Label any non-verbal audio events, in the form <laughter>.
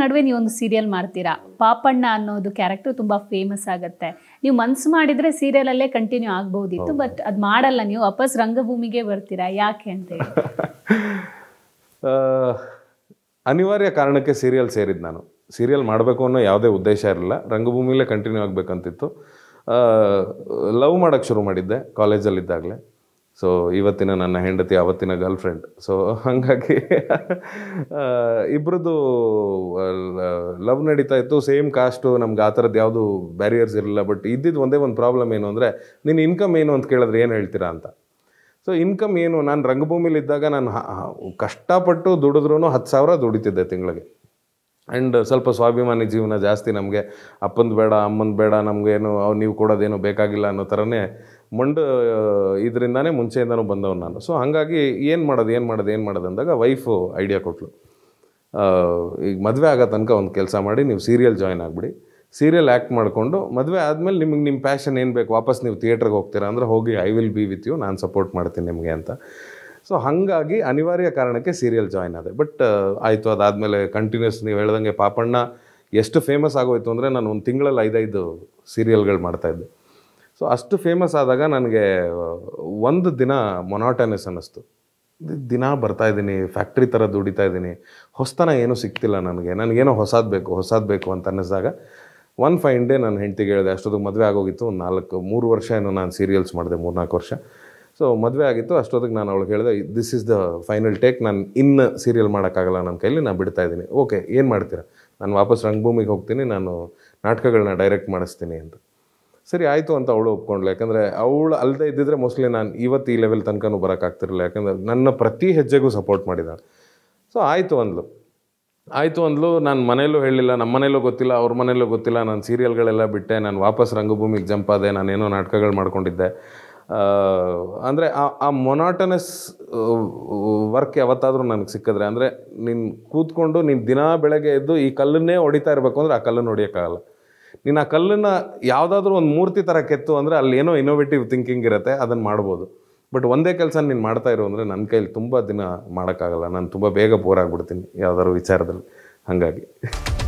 ನಡುವೆ ನೀವು ಒಂದು ಸೀರಿಯಲ್ ಮಾಡ್ತೀರಾ ಪಾಪಣ್ಣ ಅನ್ನೋದು ಕ್ಯಾರೆಕ್ಟರ್ ತುಂಬಾ ಫೇಮಸ್ ಆಗುತ್ತೆ ನೀವು ಮನ್ಸು ಮಾಡಿದ್ರೆ ಸೀರಿಯಲ್ ಅಲ್ಲೇ ಕಂಟಿನ್ಯೂ ಆಗ್ಬಹುದಿತ್ತು ಬಟ್ ಅದ್ ಮಾಡಲ್ಲ ನೀವು ವಾಪಸ್ ರಂಗಭೂಮಿಗೆ ಬರ್ತೀರಾ ಯಾಕೆ ಅಂತ <laughs> ಅನಿವಾರ್ಯ ಕಾರಣಕ್ಕೆ ಸೀರಿಯಲ್ ಸೇರಿದ್ದು ನಾನು ಸೀರಿಯಲ್ ಮಾಡಬೇಕು ಅನ್ನೋ ಯಾವುದೇ ಉದ್ದೇಶ ಇರಲಿಲ್ಲ ರಂಗಭೂಮಿಲೇ ಕಂಟಿನ್ಯೂ ಆಗಬೇಕಂತಿತ್ತು ಲವ್ ಮಾಡೋಕ್ಕೆ ಶುರು ಮಾಡಿದ್ದೆ ಕಾಲೇಜಲ್ಲಿದ್ದಾಗಲೇ ಸೊ ಇವತ್ತಿನ ನನ್ನ ಹೆಂಡತಿ ಆವತ್ತಿನ ಗರ್ಲ್ ಫ್ರೆಂಡ್ ಸೊ ಹಾಗಾಗಿ ಇಬ್ಬರದ್ದು ಲವ್ ನಡೀತಾ ಇತ್ತು ಸೇಮ್ ಕಾಸ್ಟು ನಮ್ಗೆ ಆ ಥರದ್ದು ಯಾವುದು ಬ್ಯಾರಿಯರ್ಸ್ ಇರಲಿಲ್ಲ ಬಟ್ ಇದ್ದಿದ್ದು ಒಂದೇ ಒಂದು ಪ್ರಾಬ್ಲಮ್ ಏನು ಅಂದರೆ ನಿನ್ನ ಇನ್ಕಮ್ ಏನು ಅಂತ ಕೇಳಿದ್ರೆ ಏನು ಹೇಳ್ತೀರಾ ಅಂತ ಸೊ ಇನ್ಕಮ್ ಏನು ನಾನು ಇದ್ದಾಗ ನಾನು ಕಷ್ಟಪಟ್ಟು ದುಡಿದ್ರೂ ಹತ್ತು ಸಾವಿರ ದುಡಿತಿದ್ದೆ ತಿಂಗಳಿಗೆ ಆ್ಯಂಡ್ ಸ್ವಲ್ಪ ಸ್ವಾಭಿಮಾನಿ ಜೀವನ ಜಾಸ್ತಿ ನಮಗೆ ಅಪ್ಪಂದು ಬೇಡ ಅಮ್ಮಂದು ಬೇಡ ನಮಗೇನು ಅವ್ರು ನೀವು ಕೊಡೋದೇನು ಬೇಕಾಗಿಲ್ಲ ಅನ್ನೋ ಥರನೇ ಮಂಡ ಇದರಿಂದಾನೇ ಮುಂಚೆಯಿಂದನೂ ಬಂದವನು ನಾನು ಸೊ ಹಾಗಾಗಿ ಏನು ಮಾಡೋದು ಏನು ಮಾಡೋದು ಏನು ಮಾಡೋದು ಅಂದಾಗ ವೈಫು ಐಡಿಯಾ ಕೊಟ್ಲು ಈಗ ಮದುವೆ ಆಗೋ ತನಕ ಒಂದು ಕೆಲಸ ಮಾಡಿ ನೀವು ಸೀರಿಯಲ್ ಜಾಯ್ನ್ ಆಗಿಬಿಡಿ ಸೀರಿಯಲ್ ಆ್ಯಕ್ಟ್ ಮಾಡಿಕೊಂಡು ಮದುವೆ ಆದಮೇಲೆ ನಿಮಗೆ ನಿಮ್ಮ ಪ್ಯಾಷನ್ ಏನು ಬೇಕು ವಾಪಸ್ ನೀವು ಥಿಯೇಟ್ರಿಗೆ ಹೋಗ್ತೀರಾ ಅಂದರೆ ಹೋಗಿ I will be with you ನಾನು ಸಪೋರ್ಟ್ ಮಾಡ್ತೀನಿ ನಿಮಗೆ ಅಂತ ಸೊ ಹಾಗಾಗಿ ಅನಿವಾರ್ಯ ಕಾರಣಕ್ಕೆ ಸೀರಿಯಲ್ ಜಾಯ್ನ್ ಆದೆ ಬಟ್ ಆಯಿತು ಅದಾದಮೇಲೆ ಕಂಟಿನ್ಯೂಸ್ ನೀವು ಹೇಳ್ದಂಗೆ ಪಾಪಣ್ಣ ಎಷ್ಟು ಫೇಮಸ್ ಆಗೋಯ್ತು ಅಂದರೆ ನಾನು ಒಂದು ತಿಂಗಳಲ್ಲಿ ಐದೈದು ಸೀರಿಯಲ್ಗಳು ಮಾಡ್ತಾಯಿದ್ದೆ ಸೊ ಅಷ್ಟು ಫೇಮಸ್ ಆದಾಗ ನನಗೆ ಒಂದು ದಿನ ಮೊನಾಟನಸ್ ಅನ್ನಿಸ್ತು ದಿನ ಬರ್ತಾ ಇದ್ದೀನಿ ಫ್ಯಾಕ್ಟ್ರಿ ಥರ ದುಡಿತಾ ಇದ್ದೀನಿ ಹೊಸತನ ಏನೂ ಸಿಗ್ತಿಲ್ಲ ನನಗೆ ನನಗೇನೋ ಹೊಸದು ಬೇಕು ಹೊಸದು ಬೇಕು ಅಂತ ಅನ್ನಿಸಿದಾಗ ಒನ್ ಫೈನ್ ಡೇ ನಾನು ಹೆಂಡ್ತಿಗೆ ಹೇಳಿದೆ ಅಷ್ಟೊತ್ತಿಗೆ ಮದುವೆ ಆಗೋಗಿತ್ತು ಒಂದು ನಾಲ್ಕು ಮೂರು ವರ್ಷ ಏನು ನಾನು ಸೀರಿಯಲ್ಸ್ ಮಾಡಿದೆ ಮೂರ್ನಾಲ್ಕು ವರ್ಷ ಸೊ ಮದುವೆ ಆಗಿತ್ತು ಅಷ್ಟೊತ್ತಿಗೆ ನಾನು ಅವಳಿಗೆ ಹೇಳಿದೆ this is the final take ನಾನು ಇನ್ನು ಸೀರಿಯಲ್ ಮಾಡೋಕ್ಕಾಗಲ್ಲ ನನ್ನ ಕೈಲಿ ನಾನು ಬಿಡ್ತಾ ಇದ್ದೀನಿ ಓಕೆ ಏನು ಮಾಡ್ತೀರಾ ನಾನು ವಾಪಸ್ ರಂಗಭೂಮಿಗೆ ಹೋಗ್ತೀನಿ ನಾನು ನಾಟಕಗಳನ್ನ ಡೈರೆಕ್ಟ್ ಮಾಡಿಸ್ತೀನಿ ಅಂತ ಸರಿ ಆಯಿತು ಅಂತ ಅವಳು ಒಪ್ಕೊಂಡ್ಲು ಯಾಕಂದರೆ ಅವಳು ಅಲ್ಲದೆ ಇದ್ದಿದ್ರೆ ಮೋಸ್ಟ್ಲಿ ನಾನು ಇವತ್ತು ಈ ಲೆವೆಲ್ ತನಕನೂ ಬರೋಕ್ಕಾಗ್ತಿರಲಿಲ್ಲ ಯಾಕಂದರೆ ನನ್ನ ಪ್ರತಿ ಹೆಜ್ಜೆಗೂ ಸಪೋರ್ಟ್ ಮಾಡಿದಾಳೆ ಸೊ ಆಯಿತು ಅಂದ್ಲು ಆಯಿತು ಅಂದ್ಲು ನಾನು ಮನೇಲೂ ಹೇಳಿಲ್ಲ ನಮ್ಮ ಮನೇಲೂ ಗೊತ್ತಿಲ್ಲ ಅವ್ರ ಮನೇಲೂ ಗೊತ್ತಿಲ್ಲ ನಾನು ಸೀರಿಯಲ್ಗಳೆಲ್ಲ ಬಿಟ್ಟೆ ನಾನು ವಾಪಸ್ ರಂಗಭೂಮಿಗೆ ಜಂಪ್ ಆದೆ ನಾನೇನೋ ನಾಟಕಗಳು ಮಾಡ್ಕೊಂಡಿದ್ದೆ ಅಂದರೆ ಆ ಆ ಮೊನಾಟನಸ್ ವರ್ಕ್ ಯಾವತ್ತಾದರೂ ನನಗೆ ಸಿಕ್ಕಿದ್ರೆ ಅಂದರೆ ನೀನು ಕೂತ್ಕೊಂಡು ನೀನು ದಿನ ಬೆಳಗ್ಗೆ ಎದ್ದು ಈ ಕಲ್ಲನ್ನೇ ಹೊಡಿತಾ ಇರಬೇಕು ಅಂದರೆ ಆ ಕಲ್ಲನ್ನು ಹೊಡಿಯೋಕ್ಕಾಗಲ್ಲ ನೀನು ಆ ಕಲ್ಲನ್ನು ಯಾವುದಾದ್ರೂ ಒಂದು ಮೂರ್ತಿ ಥರ ಕೆತ್ತು ಅಂದರೆ ಅಲ್ಲಿ ಏನೋ ಇನೋವೇಟಿವ್ ಥಿಂಕಿಂಗ್ ಇರುತ್ತೆ ಅದನ್ನು ಮಾಡ್ಬೋದು ಬಟ್ ಒಂದೇ ಕೆಲಸ ನೀನು ಮಾಡ್ತಾ ಇರೋ ಅಂದರೆ ನನ್ನ ಕೈಲಿ ತುಂಬ ದಿನ ಮಾಡೋಕ್ಕಾಗಲ್ಲ ನಾನು ತುಂಬ ಬೇಗ ಬೋರ್ ಆಗಿಬಿಡ್ತೀನಿ ಯಾವುದಾದ್ರು ವಿಚಾರದಲ್ಲಿ ಹಾಗಾಗಿ